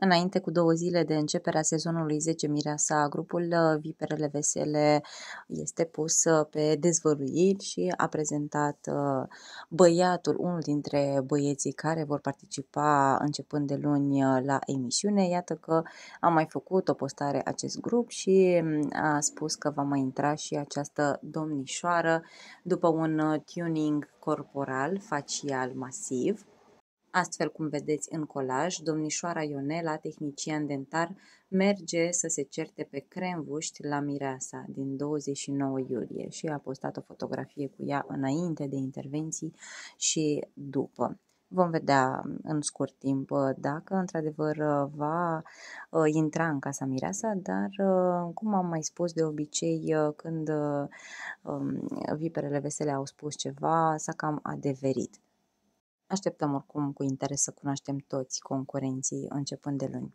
Înainte cu două zile de începerea sezonului 10 Mireasa, grupul uh, Viperele Vesele este pus uh, pe dezvăluiri și a prezentat uh, băiatul, unul dintre băieții care vor participa începând de luni la emisiune. Iată că a mai făcut o postare acest grup și mm, a spus că va mai intra și această domnișoară după un tuning corporal, facial, masiv. Astfel cum vedeți în colaj, domnișoara Ionela, tehnician dentar, merge să se certe pe Cremvuști la Mireasa din 29 iulie și a postat o fotografie cu ea înainte de intervenții și după. Vom vedea în scurt timp uh, dacă într-adevăr uh, va uh, intra în casa mireasa, dar cum am mai spus de obicei când um, viperele vesele au spus ceva, s-a cam adeverit. Așteptăm oricum cu interes să cunoaștem toți concurenții începând de luni.